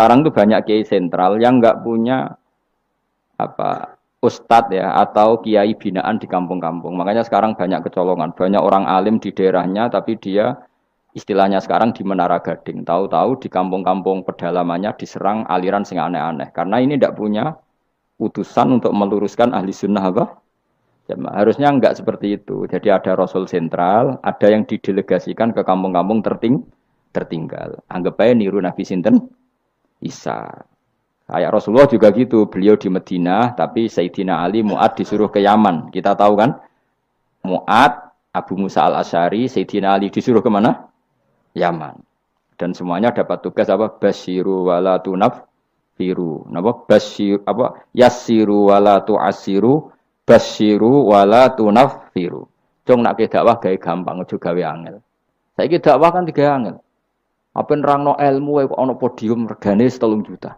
sekarang tuh banyak kiai sentral yang nggak punya apa ustad ya atau kiai binaan di kampung-kampung. Makanya sekarang banyak kecolongan, banyak orang alim di daerahnya tapi dia istilahnya sekarang di Menara Gading. Tahu-tahu di kampung-kampung pedalamannya diserang aliran sing aneh-aneh karena ini tidak punya utusan untuk meluruskan ahli sunnah apa? Harusnya enggak seperti itu. Jadi ada Rasul sentral, ada yang didelegasikan ke kampung-kampung terting tertinggal. Anggap aja niru Nabi Sinten Isa. Kayak Rasulullah juga gitu, beliau di Medina, tapi Sayyidina Ali Mu'ad disuruh ke Yaman. Kita tahu kan, Mu'ad, Abu Musa al-Asyari, Sayyidina Ali disuruh kemana? Yaman. Dan semuanya dapat tugas apa? Basiru wala tunaf firu. Napa? Basiru, apa? Yasiru wala tu'asiru, basiru wala tunaf firu. Cung nak dakwah gaya gampang, juga gawe angel. Saya dakwah kan tiga angel. Apa nerangno ilmu eh, kok ana podium regane 3 juta.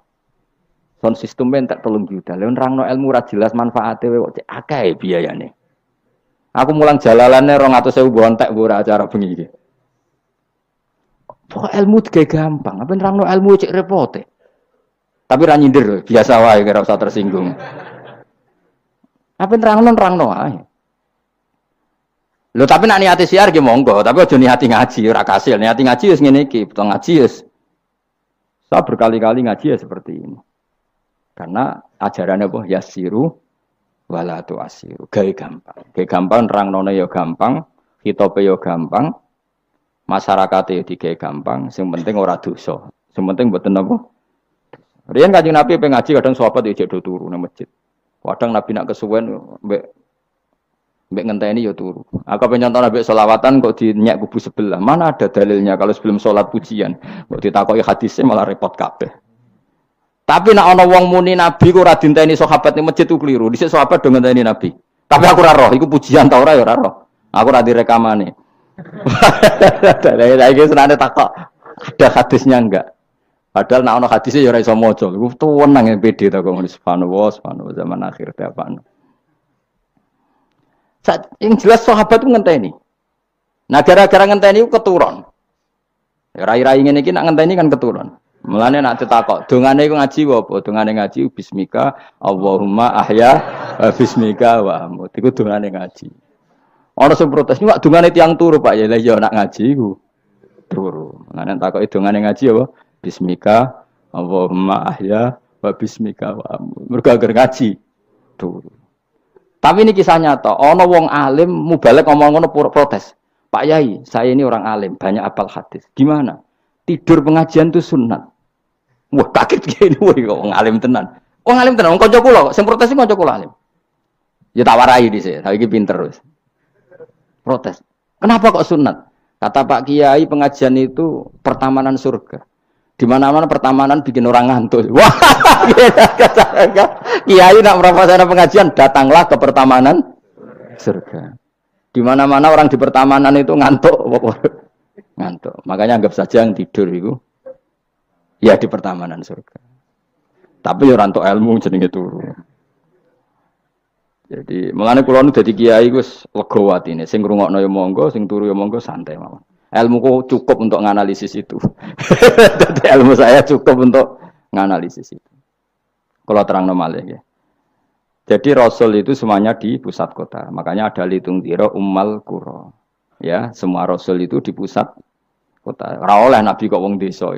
Sound system entek 3 juta. Lah nerangno ilmu ra jelas manfaate kok cek akeh biayane. Aku mulang saya 200.000 tak ora acara bengi iki. Pokok ilmu tiga gampang, apa nerangno ilmu cek repote. Tapi ra nyindir biasa wae kira usah tersinggung. Apa nerangno nerangno wae. Lo tapi nak niati siar ki ya monggo, tapi aja niati ngaji rakasil, Niati ngaji ya segini ki, betul ngaji ya. Saya berkali-kali ngaji ya seperti ini. Karena ajarannya ya ya wala tu asiru. Gawe gampang. Gawe gampang rang nono yo gampang, hitope ya gampang, masyarakat ya digawe gampang, yang ya penting ora duso, yang penting mboten apa? Rian kajing Nabi pengaji kadang sahabat ijek ya do turu nang masjid. Kadang Nabi nak kesuwen Mbak ngenteni ya turu. Aku pengen contoh nabi solawatan kok di nyak kubu sebelah. Mana ada dalilnya kalau sebelum sholat pujian? Kok ditakoi hadisnya malah repot kabeh. Tapi nak ono wong muni nabi kok ora dinteni sahabat ning masjid ku keliru. Dhisik sahabat do ini nabi. Tapi aku ora roh, iku pujian ta ora ya ora roh. Aku ora direkamane. Lah saiki senane takok. Ada hadisnya enggak? Padahal nak ono hadisnya ya ora iso maca. Iku tuwenang PD ta kok subhanallah, subhanallah zaman akhir tiap apaan yang jelas sahabat ngenteni. Nah gara-gara ngenteni keturun. Ya, rai-rai ini kita ngentah ini kan keturun. Mulanya nak ditakok, dengan itu ngaji apa? yang oh, ngaji bismika Allahumma ahya eh, bismika wa amut. dengan yang ngaji. orang yang protes, dengan dongane tiang turu, Pak." Ya ya nak ngaji itu. turu. Mulane takoki eh, dongane ngaji apa? Bismika Allahumma ahya wa bismika wa amut. Mergo ngaji turu. Tapi ini kisah nyata. Ono wong alim mubalek ngomong ngono protes. Pak Yai, saya ini orang alim, banyak apal hadis. Gimana? Tidur pengajian itu sunat. Wah kaget gini, wah wong alim tenan. Wong alim tenan, wong kanca kula, sing protes iki kanca kula alim. Ya tak warai sini, tapi iki pinter wis. Protes. Kenapa kok sunat? Kata Pak Kiai pengajian itu pertamanan surga di mana mana pertamanan bikin orang ngantuk. Wah, kiai nak merasakan pengajian datanglah ke pertamanan surga. Di mana mana orang di pertamanan itu ngantuk, ngantuk. Makanya anggap saja yang tidur itu ya di pertamanan surga. Tapi ya orang tuh ilmu jenenge turu. Jadi mengenai kulon jadi kiai gus legowat ini, sing rungok noyo ya monggo, sing turu yo ya monggo santai mawon ilmu ilmuku cukup untuk nganalisis itu. Jadi ilmu saya cukup untuk nganalisis itu. Kalau terang normal ya. Jadi Rasul itu semuanya di pusat kota. Makanya ada litung tiro ummal kuro. Ya, semua Rasul itu di pusat kota. Rawoleh Nabi kok wong desa.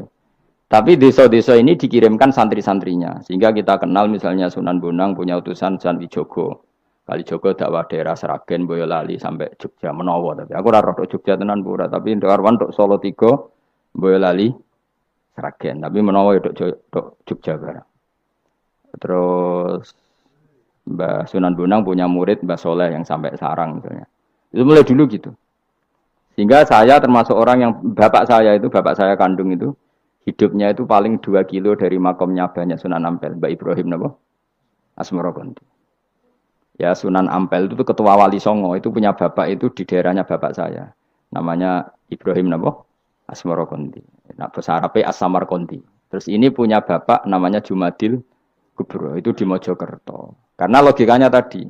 Tapi desa-desa ini dikirimkan santri-santrinya. Sehingga kita kenal misalnya Sunan Bonang punya utusan Sunan Wijogo. Kali Joko dakwah daerah Seragen, Boyolali sampai Jogja Menowo tapi aku ora roh Jogja tenan pura tapi untuk Arwan tok Solo 3 Boyolali Seragen tapi Menowo ya tok Jogja barang. Terus Mbah Sunan Bonang punya murid Mbah Soleh yang sampai sarang misalnya. Itu mulai dulu gitu. Sehingga saya termasuk orang yang bapak saya itu, bapak saya kandung itu, hidupnya itu paling dua kilo dari makomnya banyak Sunan Ampel, Mbak Ibrahim Nabo, Asmoro Gondi ya Sunan Ampel itu ketua Wali Songo itu punya bapak itu di daerahnya bapak saya namanya Ibrahim Nabo Asmoro Nak nah besar Arabnya Asamar Kondi. terus ini punya bapak namanya Jumadil Gubro itu di Mojokerto karena logikanya tadi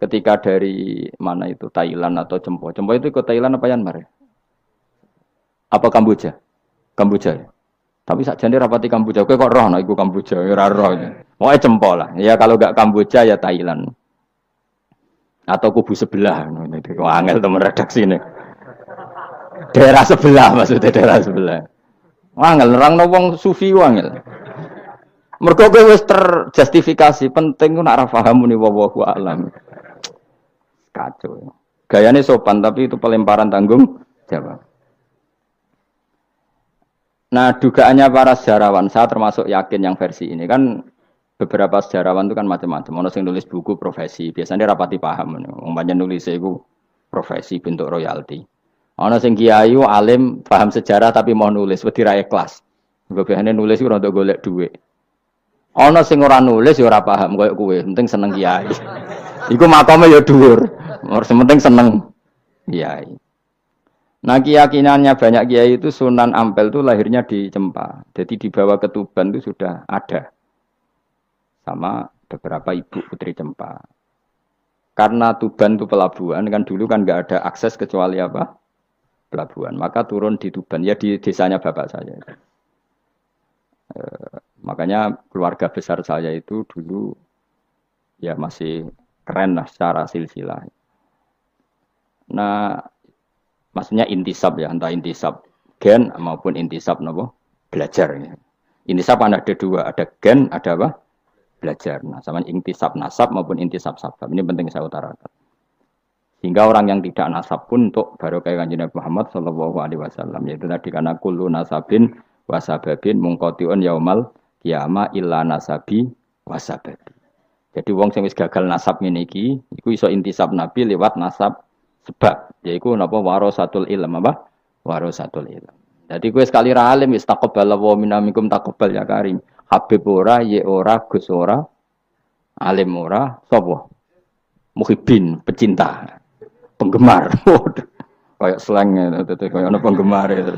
ketika dari mana itu Thailand atau Cempo Cempo itu ke Thailand apa Myanmar ya? apa Kamboja Kamboja ya tapi saat jadi rapati Kamboja, kok roh no iku Kamboja, ya roh. Mau Jempol lah. Ya kalau gak Kamboja ya Thailand atau kubu sebelah wangel teman redaksi ini daerah sebelah maksudnya daerah sebelah wangel nerang nobong sufi wangel mereka gue terjustifikasi penting gue nara ra nih bahwa gue alam kacau gayanya sopan tapi itu pelemparan tanggung jawab Nah, dugaannya para sejarawan, saya termasuk yakin yang versi ini kan beberapa sejarawan itu kan macam-macam. Ono sing nulis buku profesi, biasanya rapati paham. Umpamanya nulis itu profesi bentuk royalti. Ono sing kiai alim paham sejarah tapi mau nulis wedi ra kelas, Bebehane nulis ora untuk golek duit. Ono sing ora nulis ya ora paham koyo kowe, penting seneng kiai. Iku makome ya dhuwur. Harus penting seneng kiai. Nah keyakinannya banyak kiai itu Sunan Ampel itu lahirnya di Cempa. Jadi dibawa bawah ketuban itu sudah ada sama beberapa ibu putri cempa. Karena Tuban itu pelabuhan kan dulu kan nggak ada akses kecuali apa? Pelabuhan. Maka turun di Tuban ya di desanya bapak saya. E, makanya keluarga besar saya itu dulu ya masih keren lah secara silsilah. Nah, maksudnya intisab ya, entah intisab gen maupun intisab nopo belajar. Ya. Intisab kan ada dua, ada gen, ada apa? belajar. Nah, sama inti sab nasab maupun inti sab sabab. Ini penting saya utarakan. Sehingga orang yang tidak nasab pun untuk baru kayak kanjeng Nabi Muhammad Shallallahu Alaihi Wasallam. Yaitu tadi karena kulu nasabin wasababin mungkotiun yaumal kiamah illa nasabi wasababi. Jadi wong sing wis gagal nasab ngene iki, iku iso intisab Nabi lewat nasab sebab, yaiku napa warasatul ilm apa? Warasatul ilm. Jadi kue sekali ra alim wis minamikum takobal minna ya karim. Habib ora, Ye ora, Gus ora, Alim ora, sapa? Muhibin, pecinta, penggemar. kayak slang ya, itu, kayak ono penggemar ya, itu.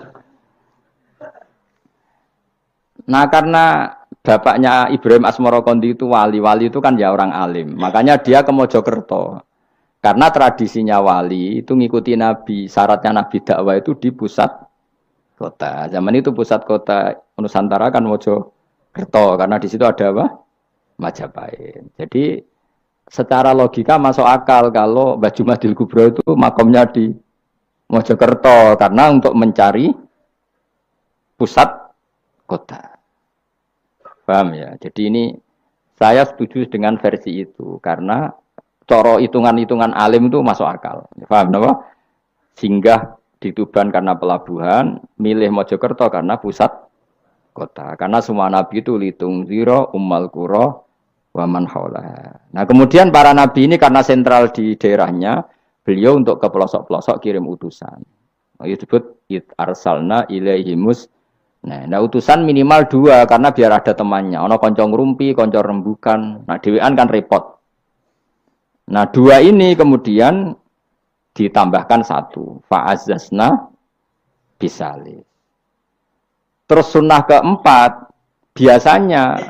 Nah karena bapaknya Ibrahim Asmoro Kondi itu wali, wali itu kan ya orang alim. Makanya dia ke Mojokerto. Karena tradisinya wali itu ngikuti Nabi. Syaratnya Nabi dakwah itu di pusat kota. Zaman itu pusat kota Nusantara kan Mojokerto Kerto karena di situ ada apa? Majapahit. Jadi secara logika masuk akal kalau baju Jumadil Kubro itu makomnya di Mojokerto karena untuk mencari pusat kota. Paham ya? Jadi ini saya setuju dengan versi itu karena coro hitungan-hitungan alim itu masuk akal. Paham kenapa? Singgah di Tuban karena pelabuhan, milih Mojokerto karena pusat kota. Karena semua nabi itu litung ziro umal kuro waman haula. Nah kemudian para nabi ini karena sentral di daerahnya, beliau untuk ke pelosok-pelosok kirim utusan. Nah, itu disebut it arsalna ilaihimus. Nah, nah utusan minimal dua karena biar ada temannya. Ono koncong rumpi, koncong rembukan. Nah dewan kan repot. Nah dua ini kemudian ditambahkan satu. Faazasna bisalis. Terus sunnah keempat, biasanya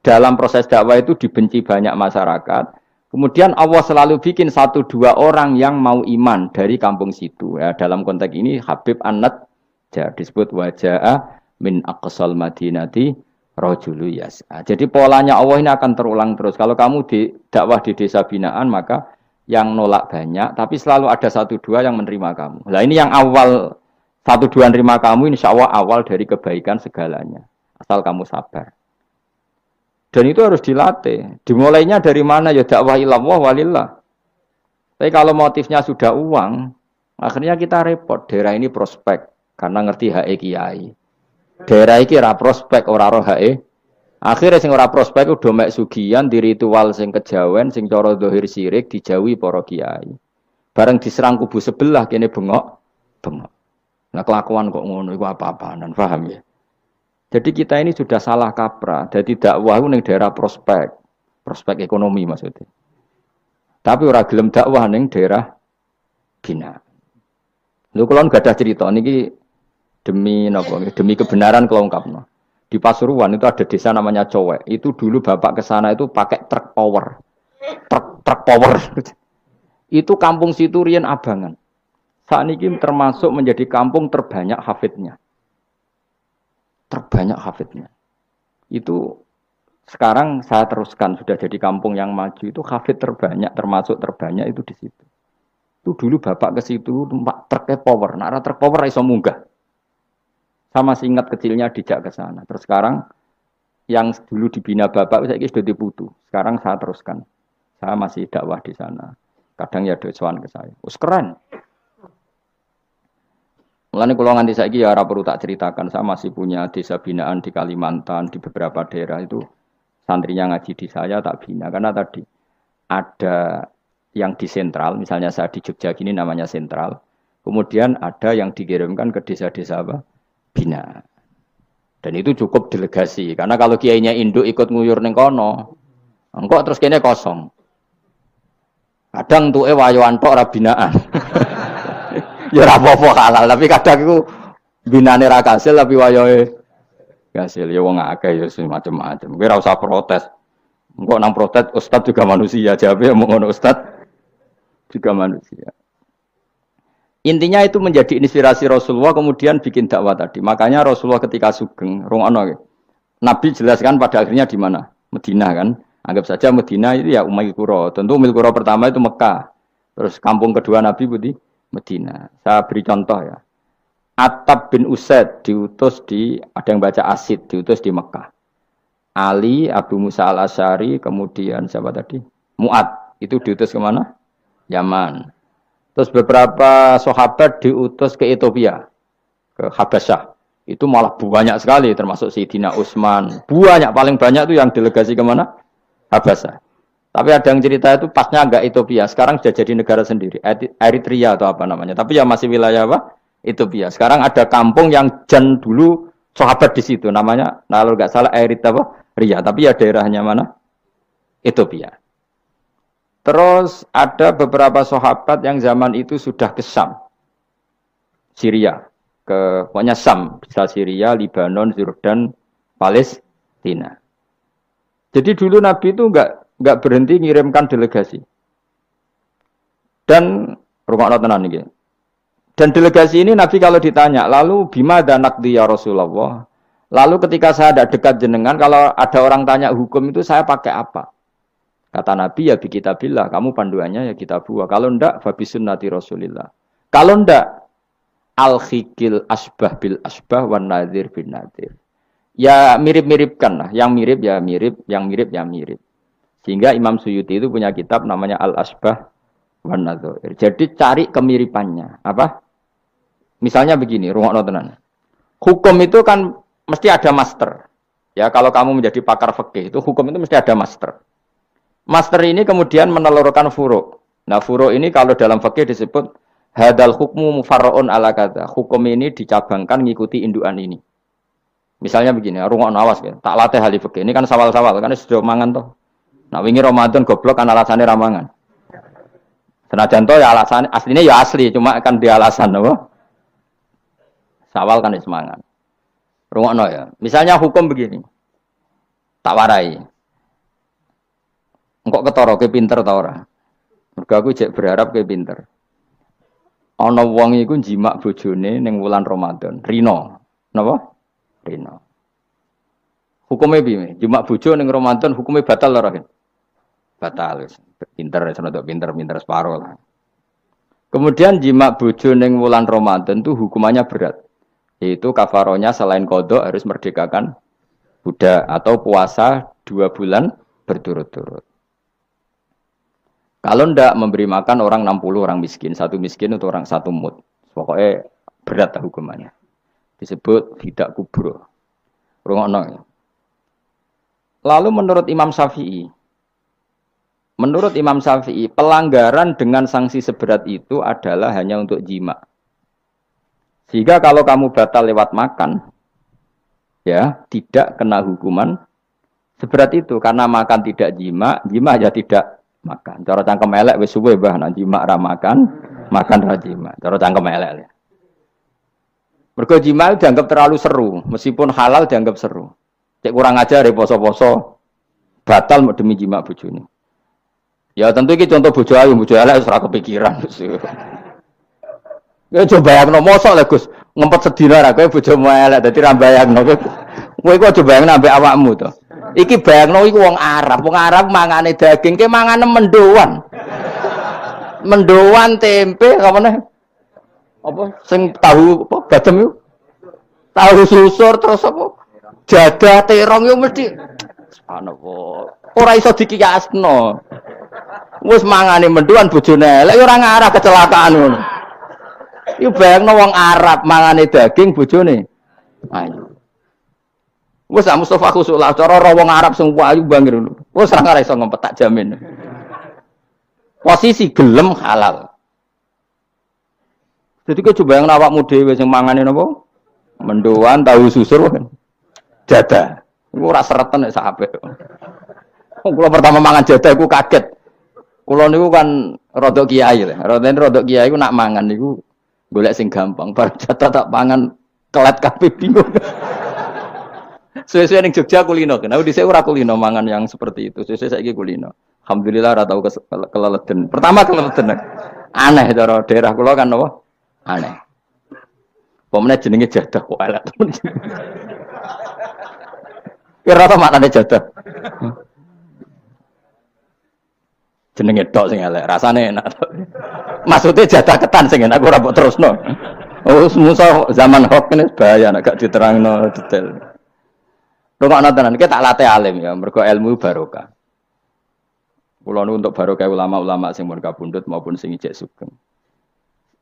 dalam proses dakwah itu dibenci banyak masyarakat. Kemudian Allah selalu bikin satu dua orang yang mau iman dari kampung situ. Ya, dalam konteks ini Habib Anat disebut wajah min aqsal madinati rojulu yas. Nah, jadi polanya Allah ini akan terulang terus. Kalau kamu di dakwah di desa binaan maka yang nolak banyak, tapi selalu ada satu dua yang menerima kamu. Nah ini yang awal satu dua nerima kamu insya Allah awal dari kebaikan segalanya. Asal kamu sabar. Dan itu harus dilatih. Dimulainya dari mana? Ya dakwah ilallah walillah. Tapi kalau motifnya sudah uang, akhirnya kita repot. Daerah ini prospek karena ngerti hae kiai. Daerah ini ora prospek ora roh hae. Akhirnya sing ora prospek udah mek sugian di ritual sing kejawen sing coro dohir sirik dijawi para kiai. Bareng diserang kubu sebelah kini bengok bengok. Nah kelakuan kok ngono itu apa dan paham ya? Jadi kita ini sudah salah kaprah. Jadi dakwah neng daerah prospek, prospek ekonomi maksudnya. Tapi orang gelem dakwah neng daerah bina. Lu kalau nggak ada cerita niki demi nopo, demi kebenaran kalau Di Pasuruan itu ada desa namanya Cowek. Itu dulu bapak ke sana itu pakai truk power. Truk truk power. itu kampung situ rian abangan. Saat ini termasuk menjadi kampung terbanyak hafidnya. Terbanyak hafidnya. Itu sekarang saya teruskan sudah jadi kampung yang maju itu hafid terbanyak termasuk terbanyak itu di situ. Itu dulu bapak ke situ tempat truknya power. nara truk power iso munggah. Sama singkat kecilnya dijak ke sana. Terus sekarang yang dulu dibina bapak saya sudah diputu. Sekarang saya teruskan. Saya masih dakwah di sana. Kadang ya doa ke saya. Us keren. Mulane kula nganti saiki ya ora perlu tak ceritakan, saya masih punya desa binaan di Kalimantan di beberapa daerah itu santrinya ngaji di saya tak bina karena tadi ada yang di sentral, misalnya saya di Jogja gini namanya sentral. Kemudian ada yang dikirimkan ke desa-desa apa? Bina. Dan itu cukup delegasi karena kalau kiainya induk ikut nguyur ning kono, engkok terus kene kosong. Kadang tuh eh wayuan tok rabinaan. ya ora apa halal, tapi kadang itu binane ra kasil tapi wayahe kasil ya wong akeh ya macam-macam. Kowe ora usah protes. Engko nang protes ustad juga manusia, jawabnya mau ngono ustaz juga manusia. Intinya itu menjadi inspirasi Rasulullah kemudian bikin dakwah tadi. Makanya Rasulullah ketika sugeng rong ono Nabi jelaskan pada akhirnya di mana? Medina kan. Anggap saja Medina itu ya Umayyad Kuro. Tentu Umayyad Kuro pertama itu Mekah. Terus kampung kedua Nabi Budi Medina. Saya beri contoh ya. Atab bin Usaid diutus di ada yang baca Asid diutus di Mekah. Ali, Abu Musa al Asyari, kemudian siapa tadi? Muat itu diutus kemana? Yaman. Terus beberapa sahabat diutus ke Ethiopia, ke Habasyah. Itu malah banyak sekali, termasuk Sidina Utsman. Banyak, paling banyak itu yang delegasi kemana? Habasyah. Tapi ada yang cerita itu pasnya agak Ethiopia. Sekarang sudah jadi negara sendiri. Eritrea atau apa namanya. Tapi ya masih wilayah apa? Ethiopia. Sekarang ada kampung yang jen dulu sahabat di situ. Namanya, nah, kalau nggak salah Eritrea apa? Ria. Tapi ya daerahnya mana? Ethiopia. Terus ada beberapa sahabat yang zaman itu sudah ke Sam. Syria. Ke, pokoknya Sam. Bisa Syria, Libanon, Jordan, Palestina. Jadi dulu Nabi itu enggak nggak berhenti ngirimkan delegasi. Dan rumah tenan ini. Dan delegasi ini Nabi kalau ditanya, lalu bima dan ya Rasulullah. Lalu ketika saya ada dekat jenengan, kalau ada orang tanya hukum itu saya pakai apa? Kata Nabi ya kita bilah, kamu panduannya ya kita buah. Kalau ndak, fabisun nati Rasulillah. Kalau ndak, al khikil asbah bil asbah wan nadir bin nadir. Ya mirip-miripkan lah, yang mirip ya mirip, yang mirip ya mirip. Sehingga Imam Suyuti itu punya kitab namanya Al-Asbah wan Jadi cari kemiripannya. Apa? Misalnya begini, ruang notenan. Hukum itu kan mesti ada master. Ya, kalau kamu menjadi pakar fikih itu hukum itu mesti ada master. Master ini kemudian menelurkan furu. Nah, furu ini kalau dalam fikih disebut hadal hukmu mufarraun ala kata. Hukum ini dicabangkan ngikuti induan ini. Misalnya begini, rungok awas ya. Tak latih hal fikih. Ini kan sawal-sawal kan sudah mangan toh. Nah wingi Ramadan goblok kan alasannya ramangan. Senajan to ya alasan aslinya ya asli cuma kan di alasan apa? Sawal kan semangat. Rungokno ya. Misalnya hukum begini. Tak warai. Engkok ketara ke pinter ta ora? Mergo aku jek berharap ke pinter. Ana wong iku jimak bojone ning wulan Ramadan. Rino. Napa? Rino. Hukumnya bi, jumat bojo neng Ramadan hukumnya batal ora? batal pinter senodok pinter pinter separuh lah kemudian jima bojo ning bulan Ramadan itu hukumannya berat yaitu kafaronya selain kodok harus merdekakan Buddha atau puasa dua bulan berturut-turut kalau ndak memberi makan orang 60 orang miskin satu miskin untuk orang satu mut pokoknya berat lah hukumannya disebut tidak kubro rungokno Lalu menurut Imam Syafi'i, Menurut Imam Syafi'i, pelanggaran dengan sanksi seberat itu adalah hanya untuk jima. Sehingga kalau kamu batal lewat makan, ya tidak kena hukuman seberat itu karena makan tidak jima, jima ya tidak makan. Cara cangkem elek wis suwe bah, nah jima ra makan, makan ra jima. Cara cangkem elek. Ya. Mergo jima dianggap terlalu seru, meskipun halal dianggap seru. Cek kurang aja dari ya, poso-poso batal demi jima bojone. Ya tentu ini contoh bojo ayu, bojo elek ora kepikiran. Ya coba bayangno mosok lek Gus ngempet sedina ra kowe bojomu elek dadi ra bayangno. Kowe kok coba bayangno ambek awakmu to. Iki bayangno iku wong Arab, wong Arab mangane daging ke mangane mendowan, mendowan tempe apa apa sing tahu apa badem yuk. Tahu susur terus apa jadah terong yo mesti subhanallah. Ora iso dikiyasno. Wes mangane menduan bojone elek ora ngarah kecelakaan ngono. Iku bayangno wong Arab mangane daging bojone. Ayo. Wes sak Mustofa kusuk lah cara ora wong Arab sing ayu bangir ngono. Wes ora ngarah iso ngempet tak jamin. Posisi gelem halal. Jadi kau coba yang awakmu dhewe sing mangane napa? Menduan tahu susur jada. Iku ora sereten nek sak apik. pertama mangan jada aku kaget. Kulo niku kan rada kiai lah. Rada rada kiai ku nak mangan niku golek sing gampang. Bar jatah tak pangan kelat kabeh bingung. Suwe-suwe ning Jogja kulino. Kenapa dhisik ora kulino mangan yang seperti itu. Suwe-suwe saiki kulino. Alhamdulillah ora tau keleleden. Pertama keleleden. Aneh cara daerah kula kan apa? Aneh. Pemene jenenge jadah kok elek. Kira-kira maknane jenenge tok sing elek, rasane enak. Maksudnya jatah ketan sing enak ora mbok terusno. Oh, musuh zaman hoax ini bahaya nek gak diterangno detail. Rungokno tenan, kita latih alim ya, Mereka ilmu barokah. Pulau untuk barokah ulama-ulama sing mereka bundut maupun sing ijek sugeng.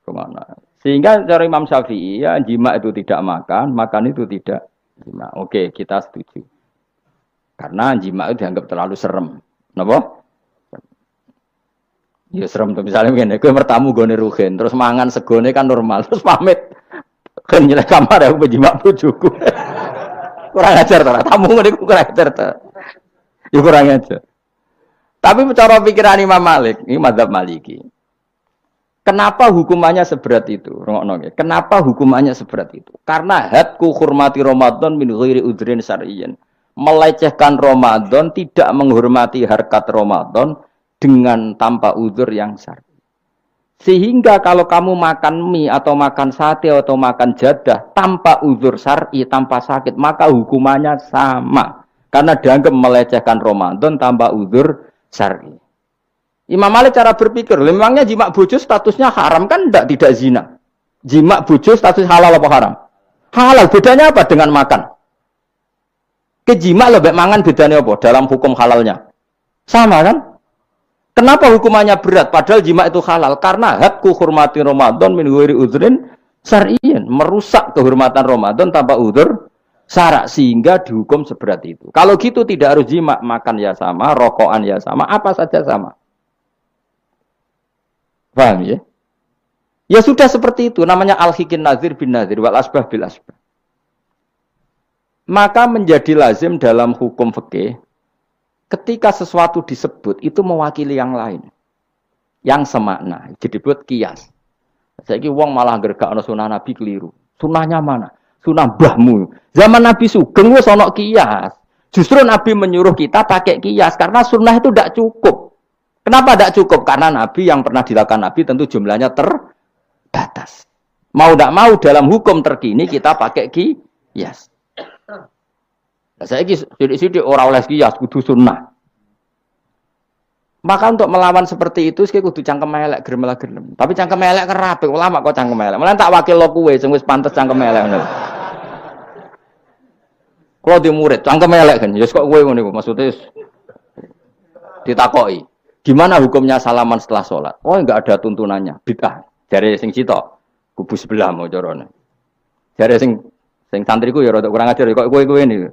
Kemana? Sehingga cara Imam Syafi'i ya jima itu tidak makan, makan itu tidak jima. Oke, kita setuju. Karena jima itu dianggap terlalu serem. Nopo? Ya serem tuh misalnya begini, gue bertamu gue rugen, terus mangan segone kan normal, terus pamit ke nyelek kamar aku berjimat bujuku. kurang ajar tuh, tamu gue kurang ajar tuh. Ya kurang ajar. Tapi cara pikiran Imam Malik, ini Madzhab Maliki. Kenapa hukumannya seberat itu? Kenapa hukumannya seberat itu? Karena hatku hormati Ramadan min ghairi udrin syar'iyyin. Melecehkan Ramadan, tidak menghormati harkat Ramadan, dengan tanpa uzur yang syar'i. Sehingga kalau kamu makan mie atau makan sate atau makan jadah tanpa uzur syar'i, tanpa sakit, maka hukumannya sama. Karena dianggap melecehkan Ramadan tanpa uzur syar'i. Imam Malik cara berpikir, memangnya jimak bojo statusnya haram kan tidak tidak zina. Jimak bojo status halal apa haram? Halal, bedanya apa dengan makan? Kejimak lebih mangan bedanya apa dalam hukum halalnya? Sama kan? Kenapa hukumannya berat? Padahal jima itu halal. Karena hakku hormati Ramadan min ghairi udhrin syar'iyan. Merusak kehormatan Ramadan tanpa udzur syarak. Sehingga dihukum seberat itu. Kalau gitu tidak harus jima. Makan ya sama, rokokan ya sama, apa saja sama. Paham ya? Ya sudah seperti itu. Namanya al-hikin nazir bin nazir wal asbah bil asbah. Maka menjadi lazim dalam hukum fikih Ketika sesuatu disebut itu mewakili yang lain. Yang semakna, jadi buat kias. saya ini wong malah ada sunnah Nabi keliru. Sunahnya mana? Sunah bahmu Zaman Nabi Sugeng wis ana kias. Justru Nabi menyuruh kita pakai kias karena sunnah itu tidak cukup. Kenapa tidak cukup? Karena Nabi yang pernah dilakukan Nabi tentu jumlahnya terbatas. Mau tidak mau dalam hukum terkini kita pakai kias saya ini sidik-sidik orang oleh kias, kudu sunnah. Maka untuk melawan seperti itu, saya kudu cangkem melek gerem lah Tapi cangkem melek kerape, kan ulama kok cangkem melek Malah tak wakil lo kue, sing wis pantes cangkem melek Kalau di murid, cangkem melek kan, ya kok kue ngono maksudnya ditakoi. Gimana hukumnya salaman setelah sholat? Oh, enggak ada tuntunannya. Bid'ah. Dari sing cito, kubu sebelah mau corona. Dari sing sing santriku ya rada kurang ajar kok gue kue ini.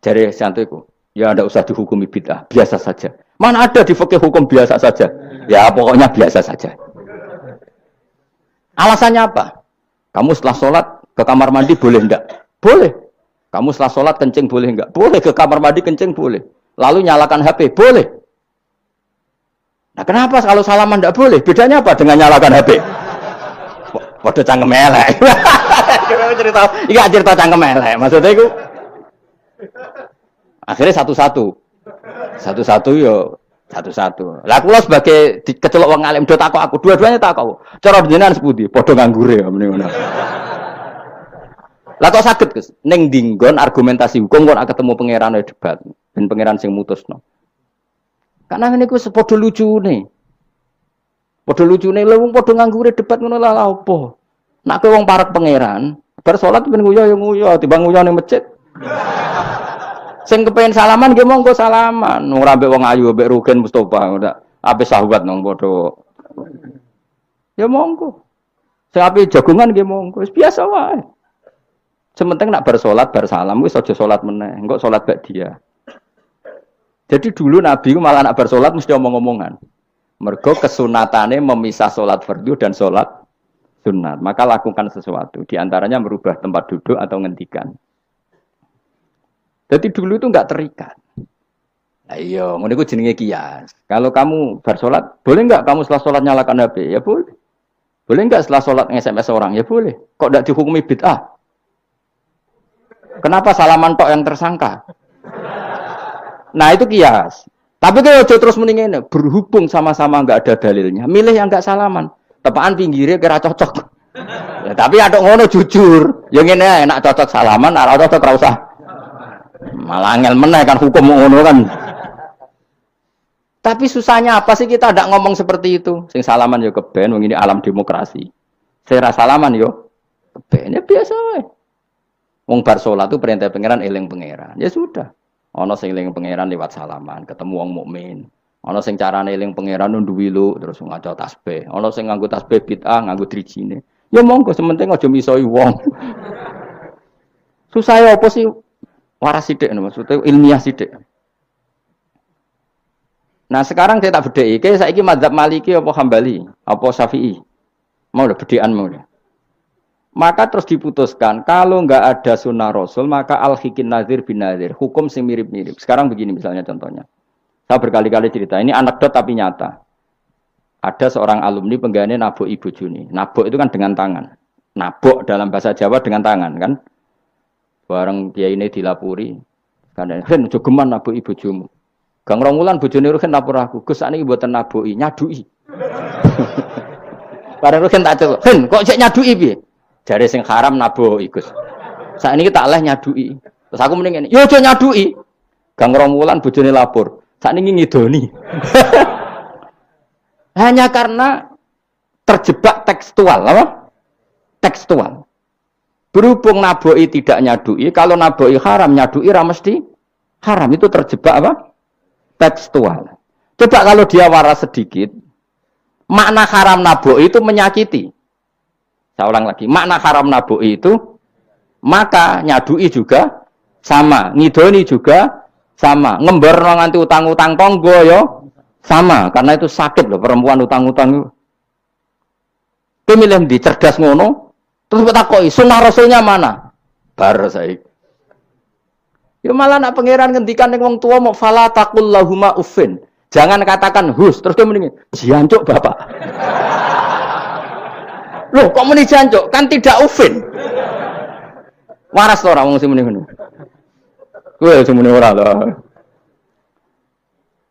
Jadi santu itu, ya tidak usah dihukumi bid'ah, biasa saja. Mana ada di fakih hukum biasa saja? Ya pokoknya biasa saja. Alasannya apa? Kamu setelah sholat ke kamar mandi boleh enggak? Boleh. Kamu setelah sholat kencing boleh enggak? Boleh. Ke kamar mandi kencing boleh. Lalu nyalakan HP boleh. Nah kenapa kalau salaman enggak boleh? Bedanya apa dengan nyalakan HP? Waduh cangkem elek. cerita, ini iya, cerita cangkem elek. Maksudnya itu Akhirnya satu-satu. Satu-satu yo satu-satu. Lah kula sebagai dikecelok wong alim do takok aku, dua-duanya takok. Cara panjenengan sepundi? Padha nganggure ya, meneh ngono. Lah kok saged, Gus? Ning dinggon argumentasi hukum kok ketemu pangeran e debat, ben pangeran sing mutusno. Karena ini ku sepodo lucu nih. Podo lucu nih, lewung podo nganggure debat ngono lah opo. Nak kowe wong parek pangeran, bar salat ben nguyo yo ya nguyo, tiba nguyo ning masjid, Sing kepengen salaman nggih monggo salaman. Wong rambe wong ayu mbek Rugen Mustofa udah ape sahabat nang padha. Ya monggo. Sing ape jagungan nggih monggo. Wis biasa wae. Sementing nak bersolat bersalam wis aja salat meneh. Engko salat bak dia. Jadi dulu Nabi malah nak bersolat mesti omong-omongan. Mergo kesunatannya memisah solat fardu dan solat sunat. Maka lakukan sesuatu. Di antaranya merubah tempat duduk atau ngendikan jadi dulu itu enggak terikat. Ayo iya, ngono jenenge kias. Kalau kamu bersolat, boleh enggak kamu setelah sholat nyalakan HP? Ya boleh. Boleh enggak setelah sholat nge-SMS orang? Ya boleh. Kok tidak dihukumi bid'ah? Kenapa salaman tok yang tersangka? Nah itu kias. Tapi kalau terus mendingin berhubung sama-sama enggak ada dalilnya, milih yang enggak salaman. Tepaan pinggirnya kira cocok. Ya, tapi ada ngono jujur, yang ini enak cocok salaman, ada cocok rausah. Malah angel meneh kan hukum ngono kan. Tapi susahnya apa sih kita tidak ngomong seperti itu? Sing salaman yo keben, wong ini alam demokrasi. Saya salaman yo keben ya biasa wae. Wong bar salat itu perintah pangeran eling pangeran. Ya sudah. Ono sing eling pangeran lewat salaman, ketemu wong mukmin. Ono sing carane eling pangeran nduwi lu terus ngaco tasbih. Ono sing nganggo tasbih bid'ah, nganggo drijine. Ya monggo sementing aja misoi wong. Susah ya apa sih waras sidik maksudnya ilmiah sidik nah sekarang saya tak bedai kayak saya ini madzhab maliki apa hambali apa syafi'i mau udah bedaan mau udah maka terus diputuskan kalau nggak ada sunnah rasul maka al hikin nazir bin nazir hukum sing mirip mirip sekarang begini misalnya contohnya saya berkali-kali cerita ini anekdot tapi nyata ada seorang alumni penggawaannya nabok ibu Juni nabok itu kan dengan tangan nabok dalam bahasa Jawa dengan tangan kan Bareng kiai ini dilapuri, karena Ren jogeman nabu ibu jumu. Gang Romulan bojone Ruhin lapor aku, Gus ibu mboten nabuki, nyadui. Bareng Ruhin tak celuk, "Hin, kok cek nyadui bi dari sing haram nabuki, Gus. ini kita leh nyadui. Terus aku mending ini "Yo ya aja nyadui." Gang Romulan bojone lapor, ini ngidoni." Hanya karena terjebak tekstual, apa? Tekstual. Berhubung naboi tidak nyadui, kalau naboi haram, nyadui ramesti haram. Itu terjebak apa? Tekstual. Coba kalau dia waras sedikit, makna haram naboi itu menyakiti. Saya ulang lagi, makna haram naboi itu, maka nyadui juga sama, ngidoni juga sama, ngember nganti utang-utang tonggo yo sama, karena itu sakit loh perempuan utang-utang. itu. Pemilih di cerdas ngono, Terus kita koi, sunnah rasulnya mana? Bar saya. Ya malah nak pangeran ngendikan yang wong tua mau fala takul lahuma ufin. Jangan katakan hus. Terus dia mendingin jancok bapak. Loh kok meni jancok? Kan tidak ufin. Waras to orang wong sing muni Gue sing orang ora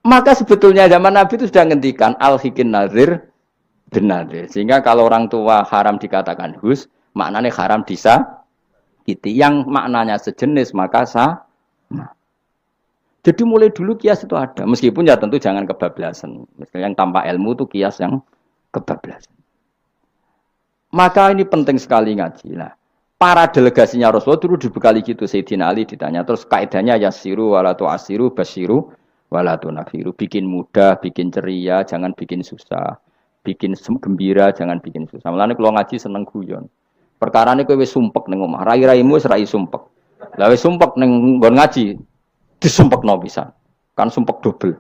Maka sebetulnya zaman Nabi itu sudah ngendikan al hikin nazir benar Sehingga kalau orang tua haram dikatakan hus, maknanya haram disa gitu yang maknanya sejenis maka sah jadi mulai dulu kias itu ada meskipun ya tentu jangan kebablasan misalnya yang tanpa ilmu itu kias yang kebablasan maka ini penting sekali ngaji lah para delegasinya Rasulullah dulu dibekali gitu Sayyidina Ali ditanya terus kaidahnya ya siru walatu asiru basiru walatu nafiru bikin mudah bikin ceria jangan bikin susah bikin gembira jangan bikin susah malah kalau ngaji seneng guyon Perkara ini kowe sumpek neng omah, rai-raimu wis rai sumpek. Lah wis sumpek neng nggon ngaji disumpekno pisan. Kan sumpek double.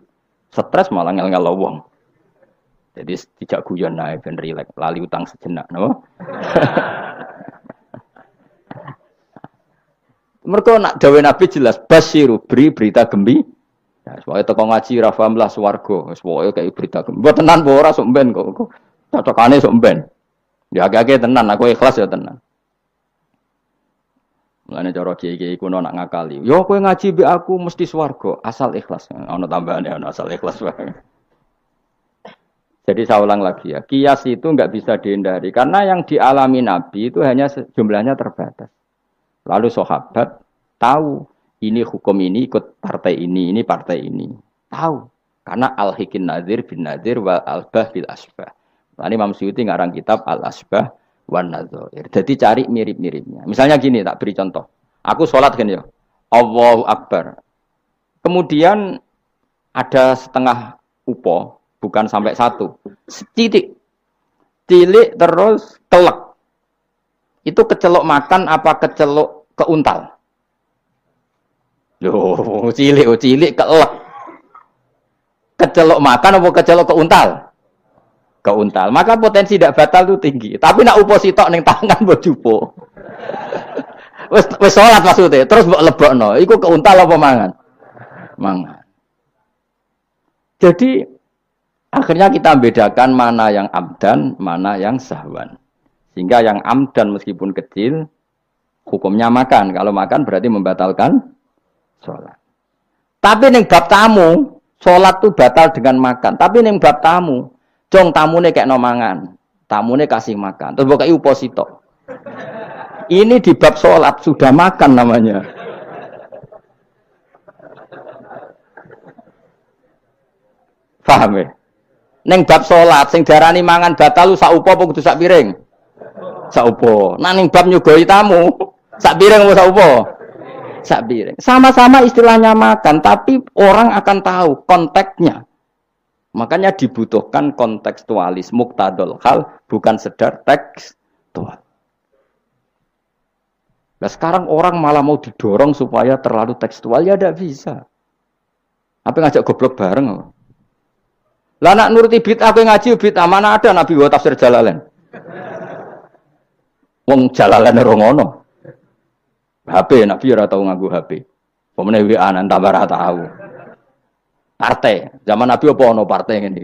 Stres malah ngel-ngel wong. Jadi tidak guyon naik ben rileks, lali utang sejenak, no? Mereka nak dawe Nabi jelas basiru beri berita gembi. Ya, soalnya teko ngaji rafamlah swargo, soalnya kayak berita gembi. Buat tenan bora sok kok, cocokannya sok ben. Ya agak-agak tenan, aku ikhlas ya tenan. Mulane cara kiai-kiai kuno nak ngakali. Yo ya, kowe ngaji bi aku mesti swarga asal ikhlas. Ana tambahane ana asal ikhlas banget. Jadi saya ulang lagi ya, kias itu nggak bisa dihindari karena yang dialami Nabi itu hanya jumlahnya terbatas. Lalu sahabat tahu ini hukum ini ikut partai ini, ini partai ini. Tahu karena al-hikin nadir bin nadir wal albah bil asbah Nah, ini Imam Suyuti ngarang kitab Al Asbah wan Jadi cari mirip-miripnya. Misalnya gini, tak beri contoh. Aku sholat gini ya. Allahu Akbar. Kemudian ada setengah upo, bukan sampai satu. Setitik. Cilik terus telak. Itu kecelok makan apa kecelok keuntal? Loh, cilik, oh, cilik kelek. Kecelok makan apa kecelok keuntal? Keuntal, Maka potensi tidak batal itu tinggi. Tapi nak upo sitok neng tangan buat jupo. wes wes sholat maksudnya. Terus buat lebok no. Iku ke untal apa mangan? Mangan. Jadi akhirnya kita bedakan mana yang abdan, mana yang sahwan. Sehingga yang amdan meskipun kecil, hukumnya makan. Kalau makan berarti membatalkan sholat. Tapi neng bab tamu, sholat tuh batal dengan makan. Tapi neng bab tamu, Jong tamune kayak nomangan tamu tamune kasih makan. Terus pokoknya uposito. Ini di bab sholat sudah makan namanya. Paham ya? Neng bab sholat, sing darani mangan batal lu saupo pun kudu sak piring? Saupo. Nah neng bab nyugoi tamu, sak piring mau saupo? Sak piring. Sama-sama istilahnya makan, tapi orang akan tahu konteksnya. Makanya dibutuhkan kontekstualis muktadol hal bukan sedar tekstual. Nah sekarang orang malah mau didorong supaya terlalu tekstual ya tidak bisa. Apa ngajak goblok bareng? Lah nak nuruti bid'ah aku ngaji bid'ah mana ada Nabi buat tafsir Jalalain. Wong Jalalain rongono. HP Nabi ora tahu nganggo HP. Pemene WA nang tambah ora tahu partai. Zaman Nabi apa ono partai ini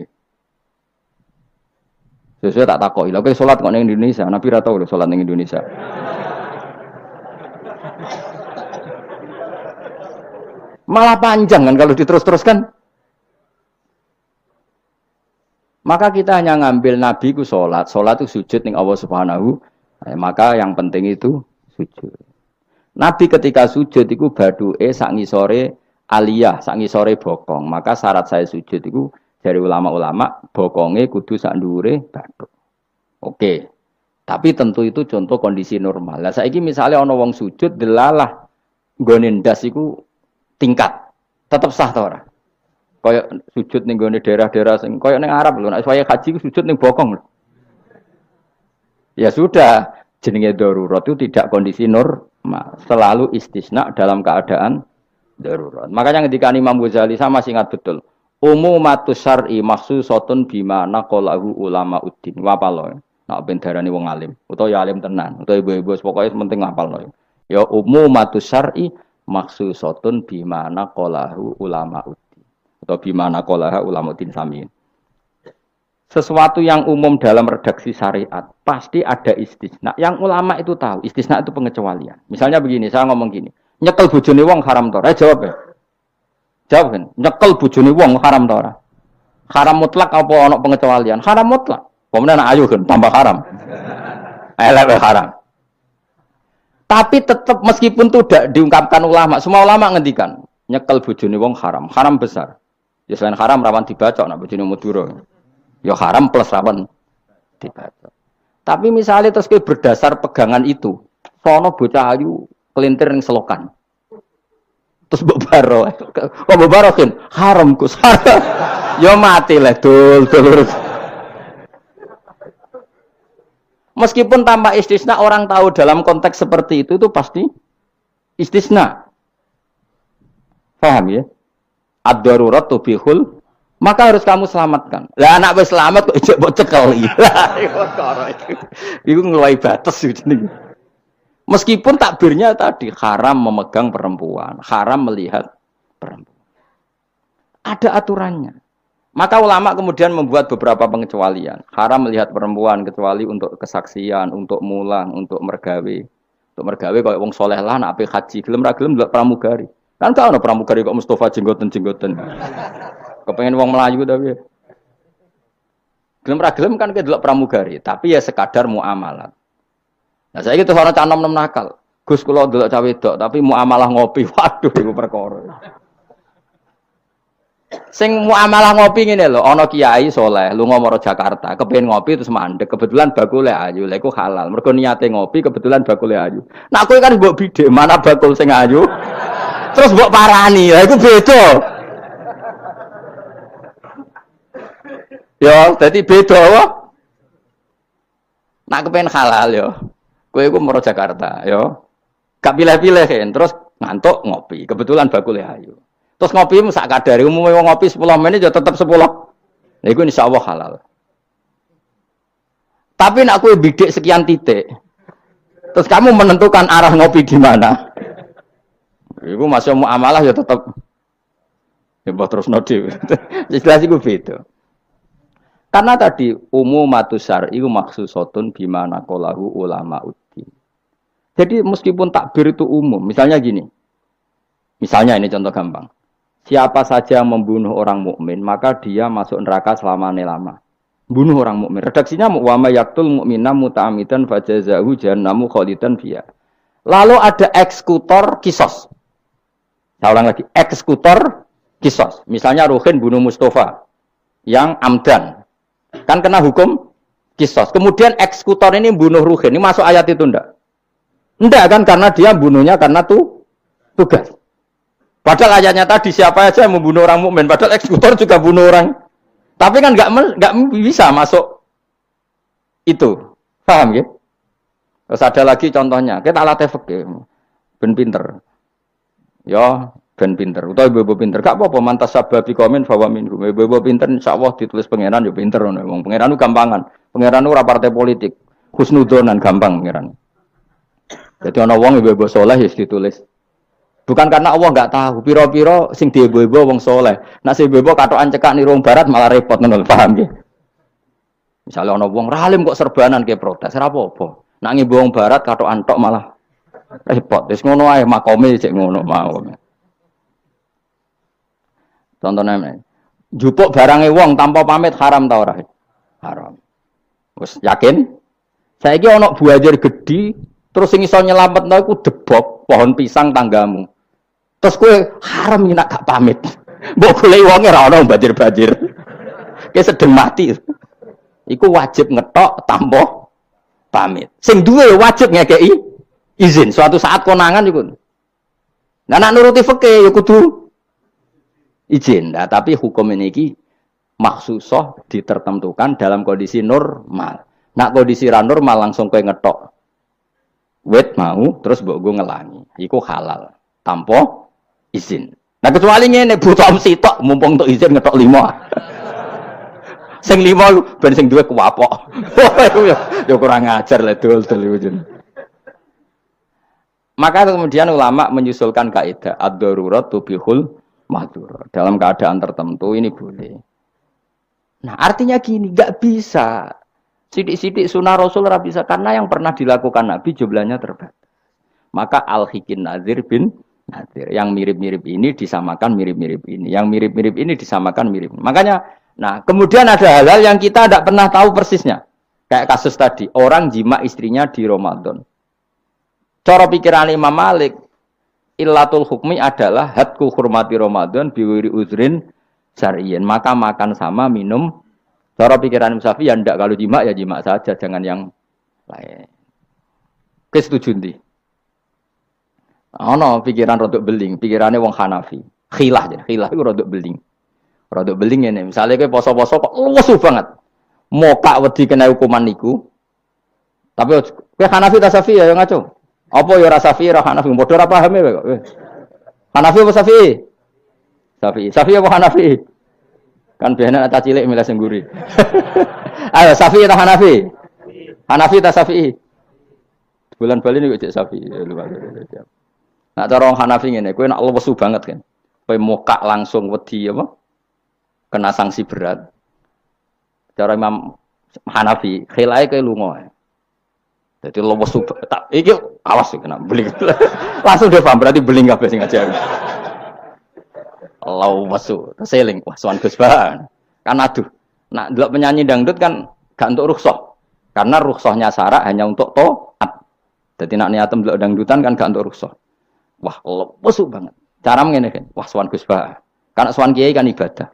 Sesuai tak takoki. Lha kowe salat kok ning Indonesia, Nabi ra tau lho salat ning Indonesia. Malah panjang kan kalau diterus-teruskan. Maka kita hanya ngambil Nabi ku sholat sholat itu sujud nih Allah Subhanahu eh, maka yang penting itu sujud. Nabi ketika sujud itu baduke sak ngisore aliyah sangi sore bokong. Maka syarat saya sujud itu dari ulama-ulama bokonge kudu sandure ndure Oke. Tapi tentu itu contoh kondisi normal. Lah saya ini misalnya ono wong sujud delalah nggone dasiku tingkat. Tetap sah tora koyok sujud nih gone daerah-daerah sing koyok Arab loh saya haji sujud nih bokong lho. Ya sudah, jenenge darurat itu tidak kondisi normal, selalu istisna dalam keadaan darurat. Makanya ketika Imam Ghazali sama masih ingat betul. matu syar'i sotun bima kolahu ulama uddin. Wapalo. Ya. Nak ben wong alim, atau ya alim tenan, atau ibu-ibu Pokoknya penting ngapalno. Ya, ya matu syar'i sotun bima kolahu ulama uddin. Atau bima kolahu ulama uddin samin Sesuatu yang umum dalam redaksi syariat pasti ada istisna. Yang ulama itu tahu, istisna itu pengecualian. Misalnya begini, saya ngomong gini nyekel bojone wong haram to ora jawab ya jawab kan nyekel bojone wong haram to ora haram mutlak apa ana pengecualian haram mutlak kemudian anak ayu kan tambah haram elek haram tapi tetap meskipun itu tidak diungkapkan ulama semua ulama ngendikan nyekel bojone wong haram haram besar ya selain haram rawan dibacok nak bojone mudura ya haram plus rawan dibacok tapi misalnya terus berdasar pegangan itu sono bocah ayu kelintir yang selokan. Terus bebaro, kok bebaro kin? Haram kus. Yo mati lah dul dul. Meskipun tanpa istisna orang tahu dalam konteks seperti itu itu pasti istisna. Paham ya? Ad-darurat tubihul maka harus kamu selamatkan. Lah anak wis selamat kok ijek mbok cekel iki. Iku ngeluai batas jenenge. Gitu. Meskipun takbirnya tadi haram memegang perempuan, haram melihat perempuan. Ada aturannya. Maka ulama kemudian membuat beberapa pengecualian. Haram melihat perempuan kecuali untuk kesaksian, untuk mulang, untuk mergawe. Untuk mergawe kalau wong soleh lah, nak haji, gelem ra gelem pramugari. Kan tau pramugari kok Mustafa jenggoten-jenggoten. Kepengen wong Melayu tapi. Gelem ra gelem kan kayak pramugari, tapi ya sekadar muamalat. Nah, saya gitu orang canom nom nakal. Gus kulo dulu cawe dok, tapi mau amalah ngopi, waduh, ibu perkara. Sing mau amalah ngopi ini loh, ono kiai soleh, lu ngomor Jakarta, kepengen ngopi terus mandek, kebetulan bakul ayu, leku halal, mereka niatnya ngopi, kebetulan bakul ayu. Nah aku kan buat bide, mana bakul sing ayu, terus buat parani, lah aku beda. Yo, jadi beda wah. Nak kepengen halal yo. Kue gue mau Jakarta, yo. Gak pilih-pilih terus ngantuk ngopi. Kebetulan bakulnya ayu. Terus ngopi sak kadari, umumnya ngopi 10 menit ya tetap 10. Nih gue insya Allah halal. Tapi nak kue bidik sekian titik. Terus kamu menentukan arah ngopi di mana. Ibu masih mau amalah ya tetap. Ya terus nodi. Jelas gue beda. Karena tadi umum matusar itu maksud sotun bimana kolahu ulama jadi meskipun takbir itu umum, misalnya gini. Misalnya ini contoh gampang. Siapa saja membunuh orang mukmin, maka dia masuk neraka selama lama. Bunuh orang mukmin. Redaksinya wa yaktul mukminam muta'amitan fajazahu jahannamu khalidan fiya. Lalu ada eksekutor kisos. Saya ulang lagi, eksekutor kisos. Misalnya Ruhin bunuh Mustafa yang amdan. Kan kena hukum kisos. Kemudian eksekutor ini bunuh Ruhin. Ini masuk ayat itu ndak? Enggak kan karena dia bunuhnya karena tuh tugas. Padahal ayatnya tadi siapa aja yang membunuh orang mukmin, padahal eksekutor juga bunuh orang. Tapi kan nggak nggak bisa masuk itu. Paham ya? Terus ada lagi contohnya, kita latih fikih. Ya. Ben pinter. Ya, ben pinter. Utawa ibu-ibu pinter. Gak apa-apa mantas di komen bahwa minhum. Ibu-ibu pinter insyaallah ditulis pangeran ya pinter ngono. Wong pangeran gampangan. Pangeran ora partai politik. Husnudonan gampang pangeran. Jadi ono wong ibu-ibu soleh ya ditulis. Bukan karena Allah nggak tahu, piro-piro sing di ibu-ibu wong soleh. Nak si ibu-ibu katokan cekak nih wong barat malah repot nol paham ya. Misalnya ono wong ralim kok serbanan kayak protes, apa-apa. Nak ngibu wong barat kata antok malah repot. Terus ngono ayah makomi cek ngono mau. Contohnya, jupuk barangnya wong tanpa pamit haram tau rahim. Haram. Terus yakin? Saya kira ono buajar gede. Terus sing iso nyelametno iku debok pohon pisang tanggamu. Terus kowe haram nak gak pamit. Mbok golek wonge ora ono banjir-banjir. Ki sedeng mati. Iku wajib ngetok tambah pamit. Sing duwe wajib ngekeki izin suatu saat konangan iku. Nah nak nuruti feke ya kudu izin. Nah, tapi hukum ini iki maksusoh ditertentukan dalam kondisi normal. Nak kondisi ra normal langsung kowe ngetok wet mau terus mbok gue ngelangi iku halal tanpa izin nah kecuali ngene butuh sitok mumpung untuk izin ngetok lima sing lima ben sing duwe kuwapok Yo kurang ajar lah dul dul maka kemudian ulama menyusulkan kaidah ad-darurat tubihul madur. Dalam keadaan tertentu ini boleh. Nah, artinya gini, gak bisa Sidik-sidik sunnah Rasul bisa karena yang pernah dilakukan Nabi jumlahnya terbatas. Maka al-hikin nazir bin nazir. Yang mirip-mirip ini disamakan mirip-mirip ini. Yang mirip-mirip ini disamakan mirip. Makanya, nah kemudian ada hal-hal yang kita tidak pernah tahu persisnya. Kayak kasus tadi, orang jima istrinya di Ramadan. Cara pikiran Imam Malik, illatul hukmi adalah hatku hormati Ramadan biwiri uzrin syariyin. Maka makan sama, minum Cara pikiran Syafi'i ya ndak kalau jima ya jima saja, jangan yang lain. setuju nih Oh no, pikiran rodok beling, pikirannya wong Hanafi. Khilah jadi, khilah itu rodok beling. Rodok beling ini, misalnya kayak poso-poso kok luwes banget. Moka wedi kena hukuman niku. Tapi kayak Hanafi Syafi'i ya ngaco. Apa ya ora Syafi'i ora Hanafi, bodoh apa paham ya kok. Hanafi apa Syafi'i? Safi. Syafi'i apa Hanafi? Kan biasanya ada cilik milih sengguri. Ayo, Safi atau Hanafi? Hanafi atau Safi? Bulan Bali ini cek Safi. Ya, nak cara orang Hanafi ini, gue nak lesu banget kan. Kue muka langsung wedi apa? Kena sanksi berat. Cara Imam Hanafi, khilai kue lungo. Jadi lesu tak iki awas sih kena beli Langsung dia paham berarti nggak nggak nggak aja lau wasu terseling wah suan Gus Bah. Kan aduh. Nak delok penyanyi dangdut kan gak untuk rukshoh Karena rukshohnya syarat hanya untuk taat. Jadi nak niat delok dangdutan kan gak untuk rukshoh Wah, lesu banget. Cara mengenai kan, wah suan Gus Karena swan kiai kan ibadah.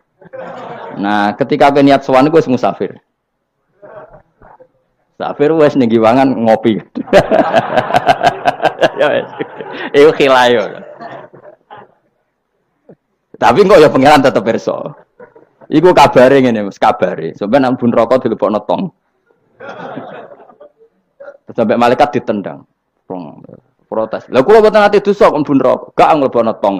Nah, ketika aku niat suan gue musafir. Safir wes nih ngopi. ya wes. itu khilayo. Tapi kok ya pengiran tetap perso Iku kabare ngene Mas, kabare. Sampai nang bun rokok dilebokno tong. Sampai malaikat ditendang. Prong. Protes. Lah kula boten ati dosa kon bun rokok, gak nglebokno tong.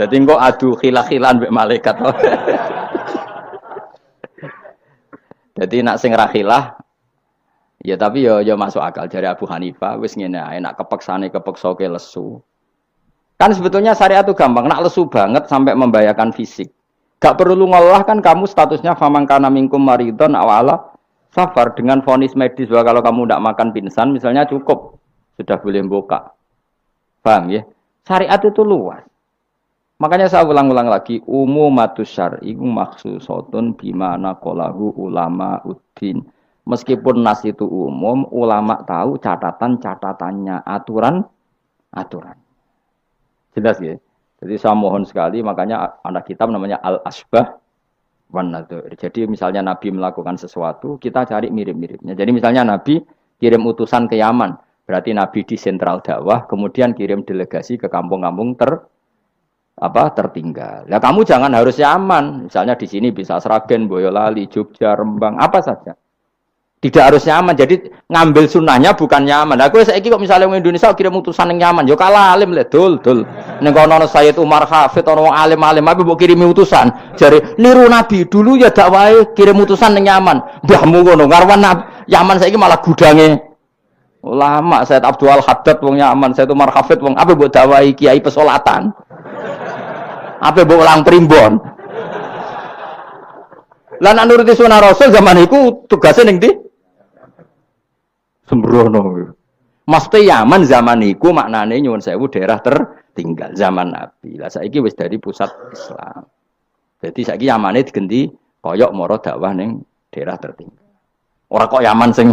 Jadi engko adu khilah-khilan mbek malaikat. Jadi nak sing ra khilah Ya tapi yo, yo masuk akal dari Abu Hanifah wis ngene enak kepeksane kepeksa ke lesu. Kan sebetulnya syariat itu gampang, nak lesu banget sampai membahayakan fisik. Gak perlu ngolah kan kamu statusnya famangkana minkum maridon awala safar dengan vonis medis bahwa kalau kamu tidak makan pingsan misalnya cukup sudah boleh buka. Paham ya? Syariat itu luas. Makanya saya ulang-ulang lagi, umumatus syar'i sotun bimana kolahu ulama uddin Meskipun nas itu umum, ulama tahu catatan-catatannya, aturan aturan. Jelas ya? Jadi saya mohon sekali, makanya anak kitab namanya Al-Asbah Jadi misalnya Nabi melakukan sesuatu, kita cari mirip-miripnya. Jadi misalnya Nabi kirim utusan ke Yaman, berarti Nabi di sentral dakwah, kemudian kirim delegasi ke kampung-kampung ter apa tertinggal. Ya kamu jangan harus Yaman, misalnya di sini bisa Sragen, Boyolali, Jogja, Rembang, apa saja tidak harus nyaman. Jadi ngambil sunnahnya bukan nyaman. Aku nah, saya kok misalnya orang Indonesia kira mutusan yang nyaman, yo kalah alim lah, dul dul. Neng kono Sayyid Umar Hafid orang alim alim, tapi mau kirim mutusan? Jadi niru Nabi dulu ya dakwah. kirim mutusan yang nyaman. Bahmu kono ngarwan Nabi, Nyaman saya malah gudangnya. Ulama saya Abdul Al Haddad wong nyaman saya Umar Hafid wong apa buat dakwai kiai pesolatan. Apa buat ulang primbon. Lan nuruti sunnah Rasul zaman itu tugasnya neng di sembrono. Mesti Yaman zaman iku maknane nyuwun sewu daerah tertinggal zaman Nabi. Lah saiki wis dari pusat Islam. Jadi saiki Yamane digenti koyok moro dakwah ning daerah tertinggal. Orang kok Yaman sing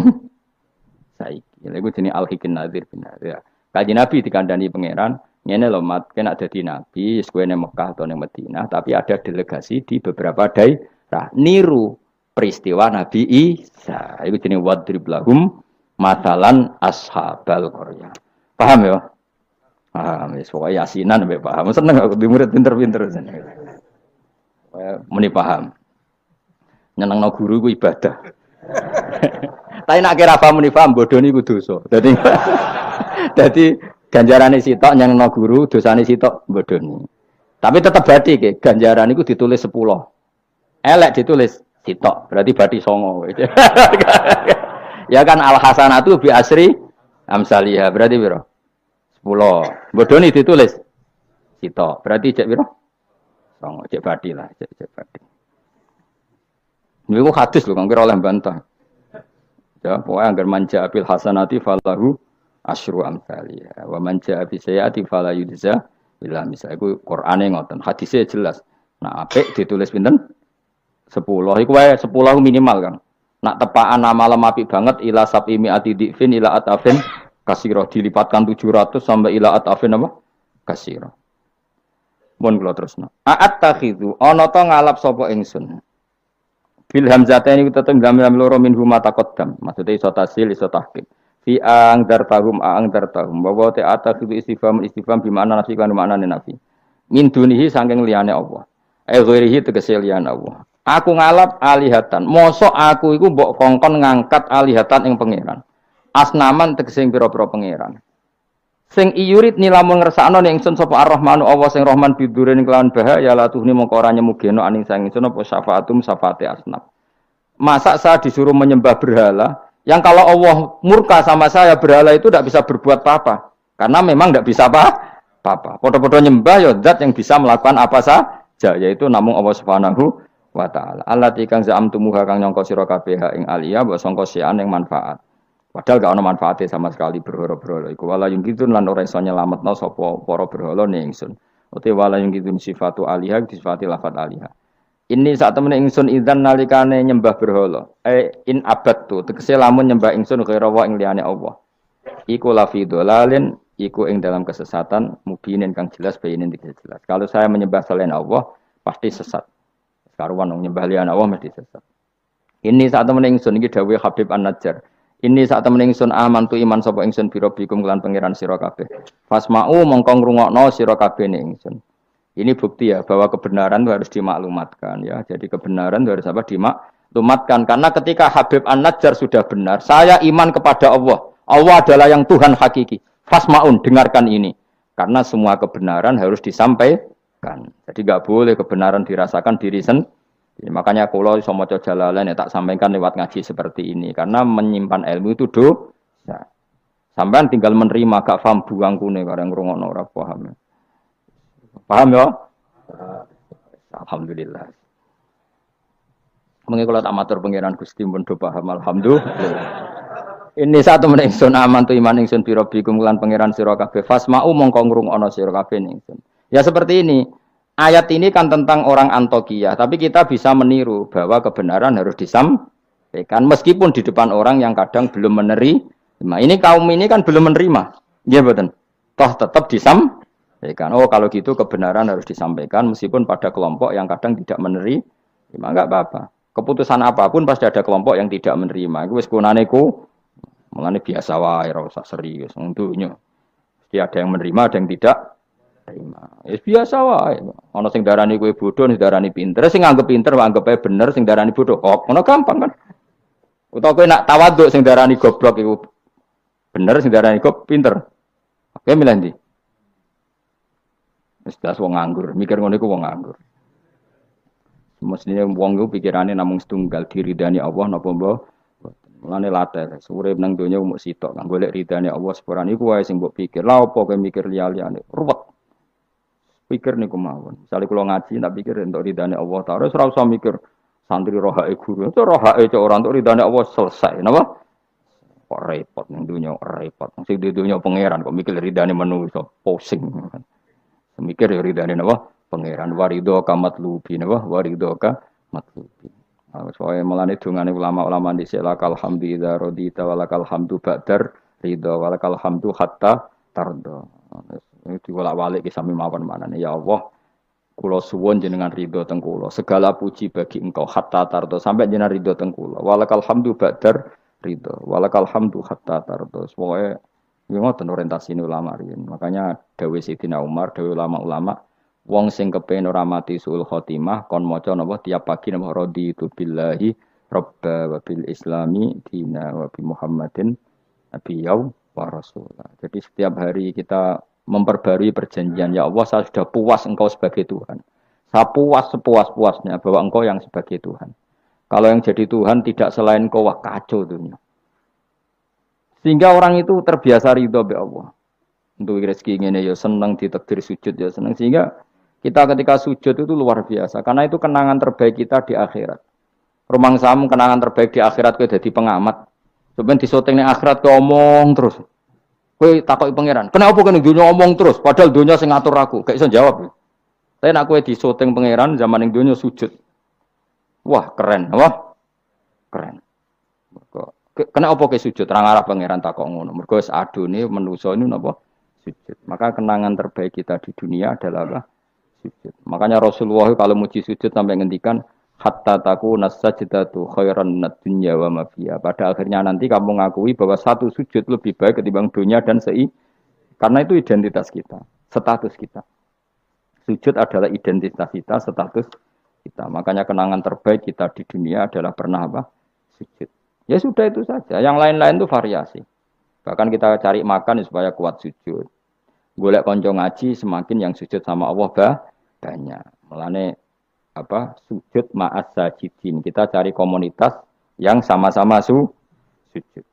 saiki. ini iku jenenge Al-Hikin Nadir bin Nadir. Kaji Nabi dikandani pangeran, ngene lho mat kena dadi nabi, kowe ning Mekah atau ning Madinah, tapi ada delegasi di beberapa daerah niru peristiwa Nabi Isa. Iku jenenge wadrib lahum masalan ashabal korea. Paham ya? Paham, ya, pokoknya yasinan sampai paham. Seneng aku di murid pinter-pinter. Muni paham. Nyeneng no guru ku ibadah. Tapi nak kira paham muni paham, bodoh ini ku dosa. Jadi, jadi ini sitok, nyenang no guru, ini sitok, bodoh ini. Tapi tetap berarti, ke, ya. ganjaran itu ditulis sepuluh. Elek ditulis sitok, berarti berarti songo. Ya kan al hasanatu bi asri amsalia Berarti biro sepuluh Bodoni ditulis. kita Berarti cek biro Songo cek badi lah, cek cek badi. gua hadis loh kang kira oleh bantah. Ya, pokoknya agar manja abil hasanati falahu asyru amsalia Wa manja abil sayati fala yudza bila misalnya Quran yang ngotot Hadisnya jelas. Nah, apik ditulis pinter sepuluh. Iku wae sepuluh minimal, Kang nak tepaan nama malam api banget ila sapi ati divin, ila atafin kasiro dilipatkan 700 sampai ila atafin apa? kasiro Mohon terus no Aat takhidu ono to ngalap sopo ingsun. Bil hamzataini ini kita loro min huma taqaddam. Maksudnya iso tasil iso tahkim. Fi ang ang dar tahum Bahwa te itu istifam istifam bi makna nafi kan mana nafi. Min dunihi sangking liane Allah. Eh ghairihi tegese liane Allah. Aku ngalap alihatan. Mosok aku iku mbok kongkon ngangkat alihatan yang pangeran. Asnaman tegese pira-pira pangeran. Sing iurit nilamun ngersakno ning ingsun sapa Ar-Rahmanu Allah sing Rahman bidurin kelawan bahaya la tuhni mongko ora nyemugeno aning sang ingsun apa syafaatum syafaate asnam. Masa saya disuruh menyembah berhala yang kalau Allah murka sama saya berhala itu tidak bisa berbuat apa-apa karena memang tidak bisa apa-apa. Podo-podo nyembah ya zat yang bisa melakukan apa saja ya, yaitu namung Allah Subhanahu wa taala. Allah tikang tumuha kang nyongko sira kabeh ing alia mbok sangka sian yang manfaat. Padahal gak ono manfaate sama sekali berhala-berhala iku wala yung kidun lan ora iso nyelametno sapa para berhala ning ingsun. Ote wala yung kidun sifatu alia disifati lafat alia Ini saat temen ingsun idan nalikane nyembah berhala. Eh in abad tu tegese lamun nyembah ingsun kira wa ing liyane Allah. Iku lafi dolalin iku ing dalam kesesatan mubinin kang jelas bayinin jelas. Kalau saya menyembah selain Allah pasti sesat karuan wong nyembah lian Allah mesti sesat. Ini saat temen ingsun iki dawuhe Habib An-Najjar. Ini saat temen ingsun aman tu iman sapa ingsun biro bikum kelan pangeran sira kabeh. Fasma'u mongko ngrungokno sira kabeh ning ingsun. Ini bukti ya bahwa kebenaran itu harus dimaklumatkan ya. Jadi kebenaran itu harus apa dimaklumatkan karena ketika Habib An-Najjar sudah benar, saya iman kepada Allah. Allah adalah yang Tuhan hakiki. Fasmaun dengarkan ini. Karena semua kebenaran harus disampaikan dirasakan. Jadi nggak boleh kebenaran dirasakan diri sendiri. Makanya kalau sama jalalan ya tak sampaikan lewat ngaji seperti ini karena menyimpan ilmu itu do. ya. sampean tinggal menerima gak paham buang kune karena ngrungokno ora paham. Ya. Paham ya? Alhamdulillah. Mengikuti kalau tak matur pengiran Gusti pun do paham alhamdulillah. Ini satu menengsun aman tu iman ingsun birobi bikum pengiran pangeran sira kabeh fasmau mongko ngrungokno sira kabeh ningsun. Ya seperti ini. Ayat ini kan tentang orang Antokia, tapi kita bisa meniru bahwa kebenaran harus disampaikan meskipun di depan orang yang kadang belum menerima. Ini kaum ini kan belum menerima. ya betul. Toh tetap disampaikan. Oh kalau gitu kebenaran harus disampaikan meskipun pada kelompok yang kadang tidak menerima. Enggak apa-apa. Keputusan apapun pasti ada kelompok yang tidak menerima. gue wis kunaneku. Mulane biasa wae ora serius. Untuknya. Jadi ada yang menerima, ada yang tidak Ya biasa wae. Ana sing darani kowe bodoh, sing darani pinter, sing anggap pinter wae anggap bener, sing darani bodoh. Oh, ngono gampang kan. Utawa kowe nak tawaduk sing darani goblok iku bener, sing darani goblok pinter. Oke milih ndi? Wis das wong nganggur, mikir ngono iku wong nganggur. Mestinya wong iku pikirane namung setunggal diridani Allah napa mbok Mulane latar, urip nang donya mung sitok, kan golek ridane Allah sepurane iku wae sing mbok pikir. Lah apa kowe mikir liya-liyane? Ruwet. Pikir nih mawon. Misalnya kalau ngaji tak pikir untuk ridane Allah taala ora usah mikir santri roha guru. Itu roha cek orang untuk ridane Allah selesai. Napa? Kok repot ning dunia repot. Sing di dunia pangeran kok mikir ridane manusia pusing. Mikir ya ridane napa? Pangeran warido kamat lubi napa? Warido ka matlubi. Soalnya nah, melani dungane ulama-ulama di silak alhamdulillah darodita walakal hamdu badar ridho walakal hatta tardo. Nah, Diwolak-walik sami mawon mana ya Allah. Kulo suwon jenengan ridho tengkulo Segala puji bagi engkau hatta tardo sampai jenengan ridho tengkulo kulo. Walakal hamdu badar ridho. Walakal hamdu hatta tardo. Semuanya ini mau orientasi ulama rin. Makanya Dewi Sidina Umar, Dewi ulama-ulama wong sing kepen ora mati suul khotimah kon maca napa tiap pagi napa rodi billahi robba wa bil islami dina wa bi muhammadin nabiyau wa rasulah. Jadi setiap hari kita memperbarui perjanjian. Ya Allah, saya sudah puas engkau sebagai Tuhan. Saya puas sepuas-puasnya bahwa engkau yang sebagai Tuhan. Kalau yang jadi Tuhan tidak selain engkau, wah kacau dunia. Sehingga orang itu terbiasa ridho be Allah. Untuk rezeki ini ya senang, ditakdir sujud ya senang. Sehingga kita ketika sujud itu luar biasa. Karena itu kenangan terbaik kita di akhirat. Rumang samu kenangan terbaik di akhirat kita jadi pengamat. Sebenarnya di syuting akhirat ke omong terus. Kowe takut pangeran, kenapa kene dunia ngomong terus padahal dunia sing ngatur aku, kayak iso jawab. Tapi nek kowe disoting pangeran zaman ning dunia sujud. Wah, keren, wah. Keren. Mergo kena apa sujud, terang arah pangeran takok ngono. Mergo wis adone manusa ini napa sujud. Maka kenangan terbaik kita di dunia adalah apa? sujud. Makanya Rasulullah kalau muji sujud sampai ngendikan hatta takuna sajdatu khairan minad dunya wa ma Pada akhirnya nanti kamu ngakui bahwa satu sujud lebih baik ketimbang dunia dan sei karena itu identitas kita, status kita. Sujud adalah identitas kita, status kita. Makanya kenangan terbaik kita di dunia adalah pernah apa? Sujud. Ya sudah itu saja. Yang lain-lain itu variasi. Bahkan kita cari makan ya supaya kuat sujud. Golek konco ngaji semakin yang sujud sama Allah bah, banyak. Melane apa sujud ma'as sajidin. Kita cari komunitas yang sama-sama su sujud.